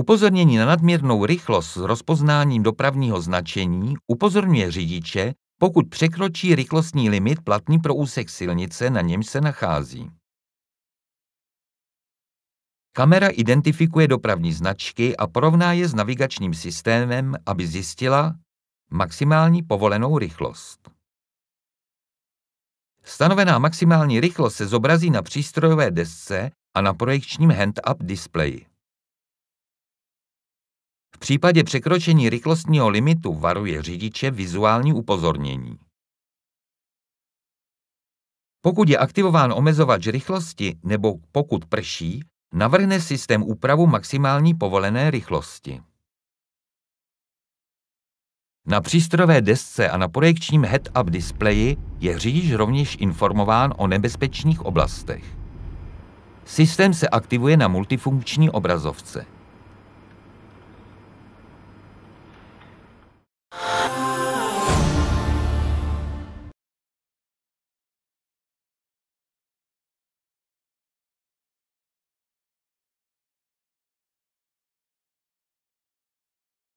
Upozornění na nadměrnou rychlost s rozpoznáním dopravního značení upozorňuje řidiče, pokud překročí rychlostní limit platný pro úsek silnice, na něm se nachází. Kamera identifikuje dopravní značky a porovná je s navigačním systémem, aby zjistila maximální povolenou rychlost. Stanovená maximální rychlost se zobrazí na přístrojové desce a na projekčním hand-up displeji případě překročení rychlostního limitu varuje řidiče vizuální upozornění. Pokud je aktivován omezovač rychlosti nebo pokud prší, navrhne systém úpravu maximální povolené rychlosti. Na přístrojové desce a na projekčním head-up displeji je řidič rovněž informován o nebezpečných oblastech. Systém se aktivuje na multifunkční obrazovce.